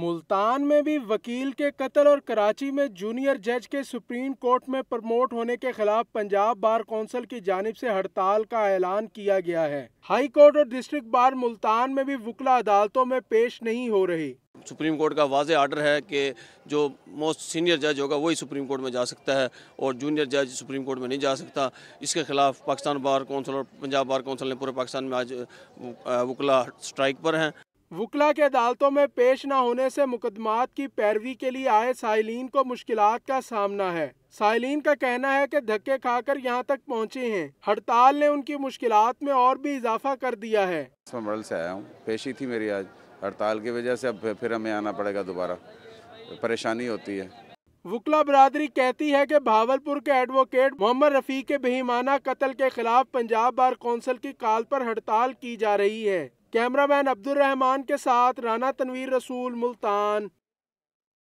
मुल्तान में भी वकील के कत्ल और कराची में जूनियर जज के सुप्रीम कोर्ट में प्रमोट होने के खिलाफ पंजाब बार काउंसिल की जानब से हड़ताल का ऐलान किया गया है हाई कोर्ट और डिस्ट्रिक्ट बार मुल्तान में भी वकला अदालतों में पेश नहीं हो रही सुप्रीम कोर्ट का वाज आर्डर है कि जो मोस्ट सीनियर जज होगा वही सुप्रीम कोर्ट में जा सकता है और जूनियर जज सुप्रीम कोर्ट में नहीं जा सकता इसके खिलाफ पाकिस्तान बार काउंसिल और पंजाब बार कौंसिल ने पूरे पाकिस्तान में आज वकला स्ट्राइक पर हैं वकला के अदालतों में पेश न होने से मुकदमात की पैरवी के लिए आए साइलिन को मुश्किल का सामना है साइलिन का कहना है कि धक्के खाकर यहाँ तक पहुँचे हैं हड़ताल ने उनकी मुश्किल में और भी इजाफा कर दिया है मरल से आया हूँ पेशी थी मेरी आज हड़ताल की वजह से अब फिर हमें आना पड़ेगा दोबारा परेशानी होती है वकला बरदरी कहती है कि भावलपुर के एडवोकेट मोहम्मद रफ़ी के बेईमाना कत्ल के खिलाफ पंजाब बार कौंसिल की काल पर हड़ताल की जा रही है कैमरामैन अब्दुलरहमान के साथ राना तनवीर रसूल मुल्तान